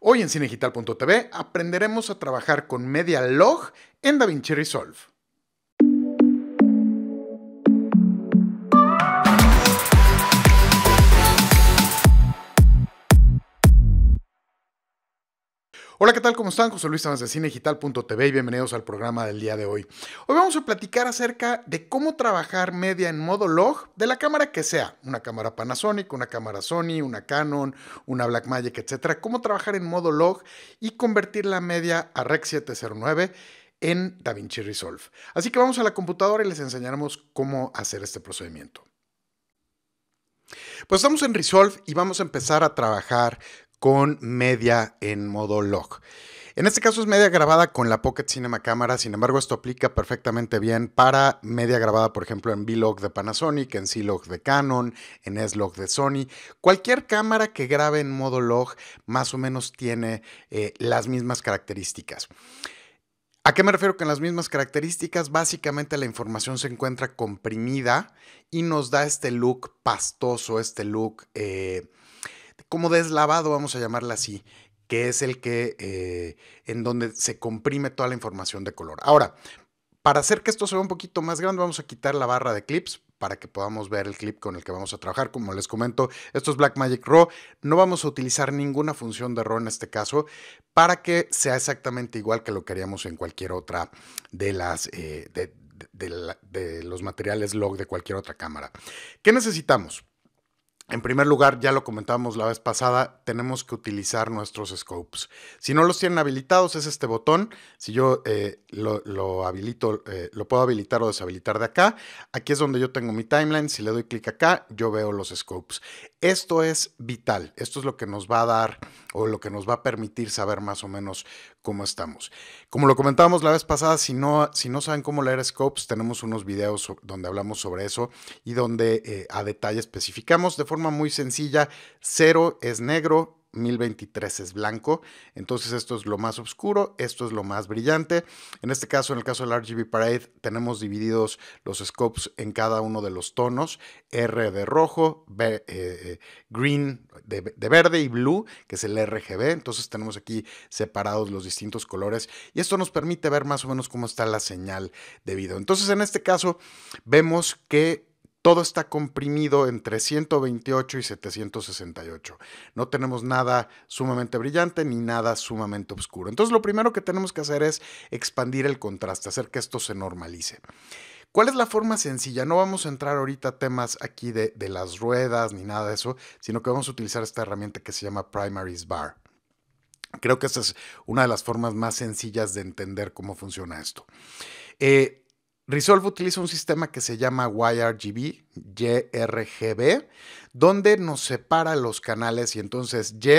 Hoy en cinegital.tv aprenderemos a trabajar con MediaLog en DaVinci Resolve. Hola, ¿qué tal? ¿Cómo están? José Luis Samas de CineGital.tv y bienvenidos al programa del día de hoy. Hoy vamos a platicar acerca de cómo trabajar media en modo log de la cámara que sea, una cámara Panasonic, una cámara Sony, una Canon, una Blackmagic, etcétera. Cómo trabajar en modo log y convertir la media a Rec 709 en DaVinci Resolve. Así que vamos a la computadora y les enseñaremos cómo hacer este procedimiento. Pues estamos en Resolve y vamos a empezar a trabajar con media en modo log. En este caso es media grabada con la Pocket Cinema Cámara, sin embargo esto aplica perfectamente bien para media grabada, por ejemplo, en V-Log de Panasonic, en C-Log de Canon, en S-Log de Sony. Cualquier cámara que grabe en modo log más o menos tiene eh, las mismas características. ¿A qué me refiero con las mismas características? Básicamente la información se encuentra comprimida y nos da este look pastoso, este look... Eh, como deslavado, vamos a llamarla así, que es el que, eh, en donde se comprime toda la información de color. Ahora, para hacer que esto se vea un poquito más grande, vamos a quitar la barra de clips para que podamos ver el clip con el que vamos a trabajar. Como les comento, esto es Blackmagic RAW. No vamos a utilizar ninguna función de RAW en este caso para que sea exactamente igual que lo que haríamos en cualquier otra de las... Eh, de, de los materiales log de cualquier otra cámara. ¿Qué necesitamos? En primer lugar, ya lo comentamos la vez pasada, tenemos que utilizar nuestros scopes. Si no los tienen habilitados, es este botón. Si yo eh, lo, habilito, eh, lo puedo habilitar o deshabilitar de acá. Aquí es donde yo tengo mi timeline. Si le doy clic acá, yo veo los scopes. Esto es vital. Esto es lo que nos va a dar o lo que nos va a permitir saber más o menos cómo estamos. Como lo comentábamos la vez pasada, si no, si no saben cómo leer scopes, tenemos unos videos donde hablamos sobre eso y donde eh, a detalle especificamos de forma muy sencilla, cero es negro, 1023 es blanco. Entonces esto es lo más oscuro, esto es lo más brillante. En este caso, en el caso del RGB Parade, tenemos divididos los scopes en cada uno de los tonos. R de rojo, eh, eh, green de, de verde y blue, que es el RGB. Entonces tenemos aquí separados los distintos colores. Y esto nos permite ver más o menos cómo está la señal de video. Entonces en este caso vemos que todo está comprimido entre 128 y 768. No tenemos nada sumamente brillante ni nada sumamente oscuro. Entonces lo primero que tenemos que hacer es expandir el contraste, hacer que esto se normalice. ¿Cuál es la forma sencilla? No vamos a entrar ahorita a temas aquí de, las ruedas ni nada de eso, sino que vamos a utilizar esta herramienta que se llama Primaries Bar. Creo que esta es una de las formas más sencillas de entender cómo funciona esto. Eh, Resolve utiliza un sistema que se llama YRGB, YRGB, donde nos separa los canales y entonces Y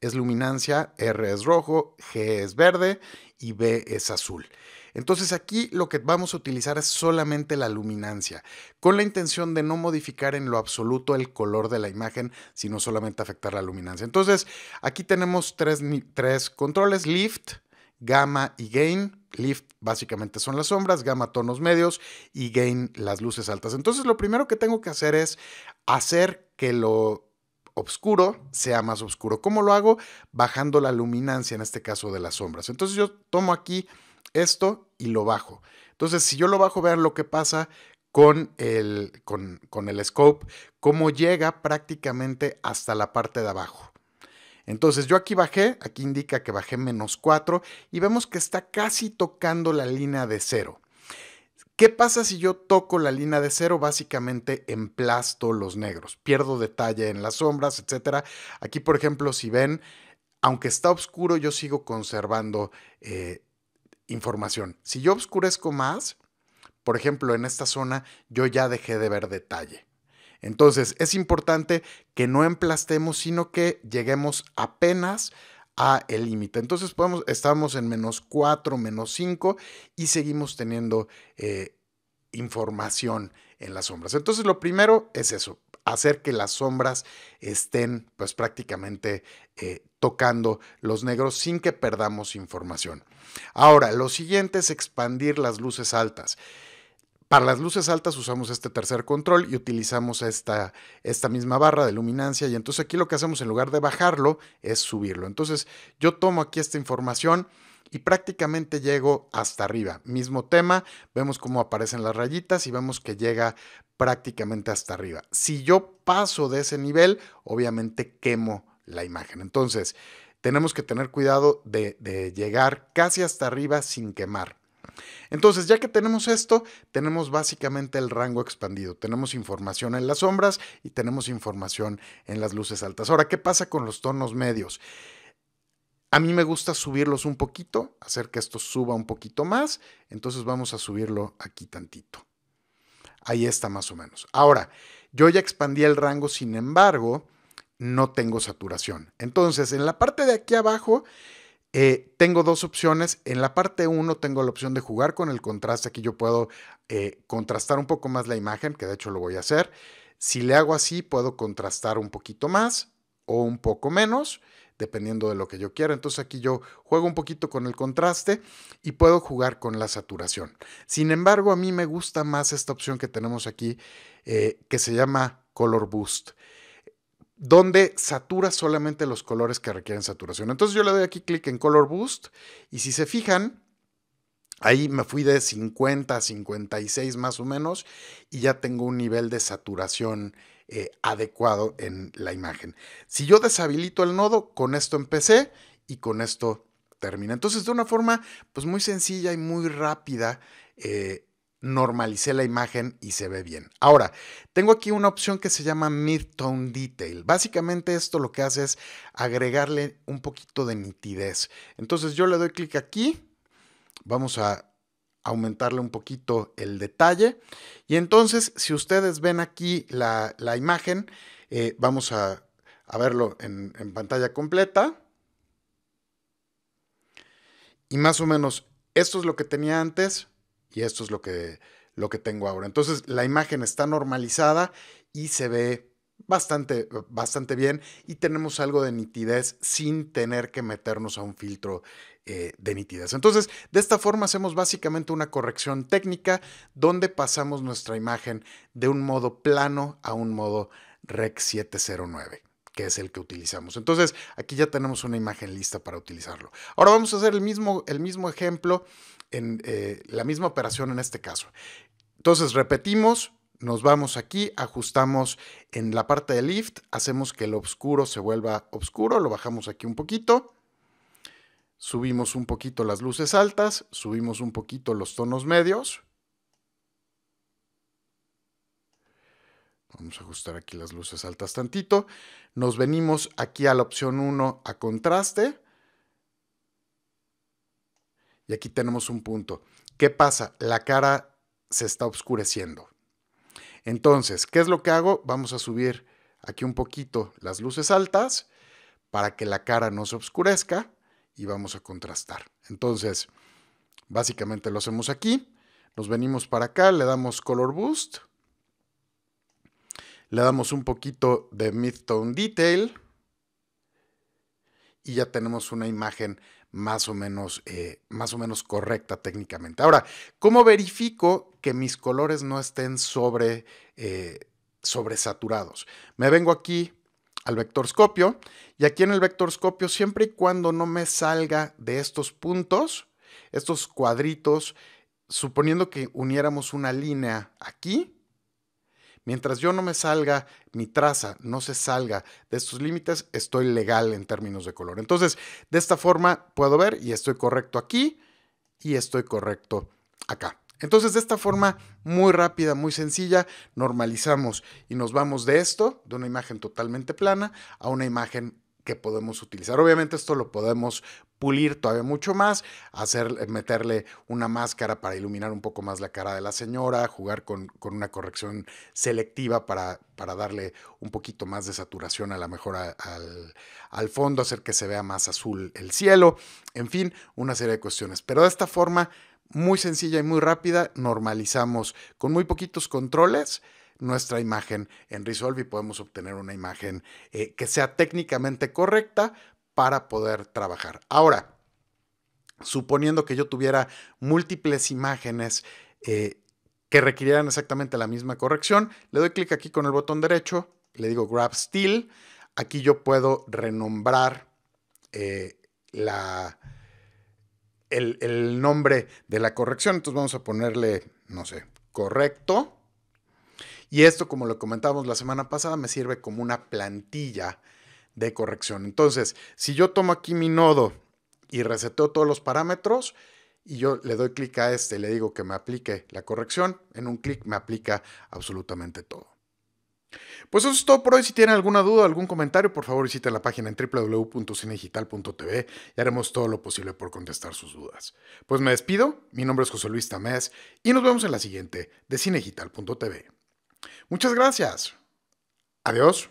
es luminancia, R es rojo, G es verde y B es azul. Entonces aquí lo que vamos a utilizar es solamente la luminancia, con la intención de no modificar en lo absoluto el color de la imagen, sino solamente afectar la luminancia. Entonces aquí tenemos tres, tres controles, lift, gamma y gain Lift básicamente son las sombras, gamma tonos medios y gain las luces altas. Entonces lo primero que tengo que hacer es hacer que lo oscuro sea más oscuro. ¿Cómo lo hago? Bajando la luminancia, en este caso de las sombras. Entonces yo tomo aquí esto y lo bajo. Entonces si yo lo bajo, vean lo que pasa con el, con, con el scope, cómo llega prácticamente hasta la parte de abajo. Entonces yo aquí bajé, aquí indica que bajé menos 4 y vemos que está casi tocando la línea de 0. ¿Qué pasa si yo toco la línea de cero? Básicamente emplasto los negros, pierdo detalle en las sombras, etc. Aquí, por ejemplo, si ven, aunque está oscuro, yo sigo conservando eh, información. Si yo oscurezco más, por ejemplo, en esta zona, yo ya dejé de ver detalle. Entonces, es importante que no emplastemos, sino que lleguemos apenas a el límite. Entonces, podemos, estamos en menos 4, menos 5 y seguimos teniendo eh, información en las sombras. Entonces, lo primero es eso, hacer que las sombras estén pues prácticamente eh, tocando los negros sin que perdamos información. Ahora, lo siguiente es expandir las luces altas. Para las luces altas usamos este tercer control y utilizamos esta, esta misma barra de luminancia y entonces aquí lo que hacemos en lugar de bajarlo es subirlo. Entonces yo tomo aquí esta información y prácticamente llego hasta arriba. Mismo tema, vemos cómo aparecen las rayitas y vemos que llega prácticamente hasta arriba. Si yo paso de ese nivel, obviamente quemo la imagen. Entonces, tenemos que tener cuidado de, de llegar casi hasta arriba sin quemar. Entonces, ya que tenemos esto, tenemos básicamente el rango expandido. Tenemos información en las sombras y tenemos información en las luces altas. Ahora, ¿qué pasa con los tonos medios? A mí me gusta subirlos un poquito, hacer que esto suba un poquito más. Entonces vamos a subirlo aquí tantito. Ahí está más o menos. Ahora, yo ya expandí el rango, sin embargo, no tengo saturación. Entonces, en la parte de aquí abajo, eh, tengo dos opciones. En la parte 1 tengo la opción de jugar con el contraste. Aquí yo puedo eh, contrastar un poco más la imagen, que de hecho lo voy a hacer. Si le hago así, puedo contrastar un poquito más o un poco menos, dependiendo de lo que yo quiera. Entonces aquí yo juego un poquito con el contraste y puedo jugar con la saturación. Sin embargo, a mí me gusta más esta opción que tenemos aquí, eh, que se llama Color Boost donde satura solamente los colores que requieren saturación. Entonces yo le doy aquí clic en Color Boost y si se fijan, ahí me fui de 50 a 56 más o menos y ya tengo un nivel de saturación eh, adecuado en la imagen. Si yo deshabilito el nodo, con esto empecé y con esto termina. Entonces de una forma pues muy sencilla y muy rápida. Eh, normalicé la imagen y se ve bien. Ahora, tengo aquí una opción que se llama Midtone Detail. Básicamente esto lo que hace es agregarle un poquito de nitidez. Entonces yo le doy clic aquí, vamos a aumentarle un poquito el detalle y entonces si ustedes ven aquí la, imagen, eh, vamos a, verlo en pantalla completa. Y más o menos, esto es lo que tenía antes, y esto es lo que, lo que tengo ahora. Entonces la imagen está normalizada y se ve bastante, bastante bien y tenemos algo de nitidez sin tener que meternos a un filtro eh, de nitidez. Entonces, de esta forma hacemos básicamente una corrección técnica donde pasamos nuestra imagen de un modo plano a un modo Rec 709 que es el que utilizamos. Entonces, aquí ya tenemos una imagen lista para utilizarlo. Ahora vamos a hacer el mismo, el mismo ejemplo, en eh, la misma operación en este caso. Entonces, repetimos, nos vamos aquí, ajustamos en la parte de lift, hacemos que el oscuro se vuelva oscuro, lo bajamos aquí un poquito, subimos un poquito las luces altas, subimos un poquito los tonos medios, Vamos a ajustar aquí las luces altas tantito. Nos venimos aquí a la opción 1 a contraste. Y aquí tenemos un punto. ¿Qué pasa? La cara se está oscureciendo. Entonces, ¿qué es lo que hago? Vamos a subir aquí un poquito las luces altas para que la cara no se oscurezca y vamos a contrastar. Entonces, básicamente lo hacemos aquí. Nos venimos para acá, le damos color boost le damos un poquito de Midtone Detail y ya tenemos una imagen más o menos, eh, más o menos correcta técnicamente. Ahora, ¿cómo verifico que mis colores no estén sobre, eh, sobresaturados? Me vengo aquí al vectorscopio y aquí en el vectorscopio siempre y cuando no me salga de estos puntos, estos cuadritos, suponiendo que uniéramos una línea aquí, Mientras yo no me salga, mi traza no se salga de estos límites, estoy legal en términos de color. Entonces, de esta forma puedo ver y estoy correcto aquí y estoy correcto acá. Entonces, de esta forma muy rápida, muy sencilla, normalizamos y nos vamos de esto, de una imagen totalmente plana, a una imagen que podemos utilizar. Obviamente esto lo podemos pulir todavía mucho más, hacer, eh, meterle una máscara para iluminar un poco más la cara de la señora, jugar con, una corrección selectiva para, darle un poquito más de saturación a la mejor al, fondo, hacer que se vea más azul el cielo, en fin, una serie de cuestiones. Pero de esta forma, muy sencilla y muy rápida, normalizamos con muy poquitos controles nuestra imagen en Resolve y podemos obtener una imagen eh, que sea técnicamente correcta, para poder trabajar. Ahora, suponiendo que yo tuviera múltiples imágenes eh, que requirieran exactamente la misma corrección, le doy clic aquí con el botón derecho, le digo Grab Still, aquí yo puedo renombrar eh, el, el nombre de la corrección, entonces vamos a ponerle, no sé, correcto. Y esto, como lo comentábamos la semana pasada, me sirve como una plantilla de corrección. Entonces, si yo tomo aquí mi nodo y reseteo todos los parámetros y yo le doy clic a este, le digo que me aplique la corrección, en un clic me aplica absolutamente todo. Pues eso es todo por hoy. Si tienen alguna duda, algún comentario, por favor visiten la página en www.cinegital.tv y haremos todo lo posible por contestar sus dudas. Pues me despido, mi nombre es José Luis Tamés y nos vemos en la siguiente de cinegital.tv. Muchas gracias. Adiós.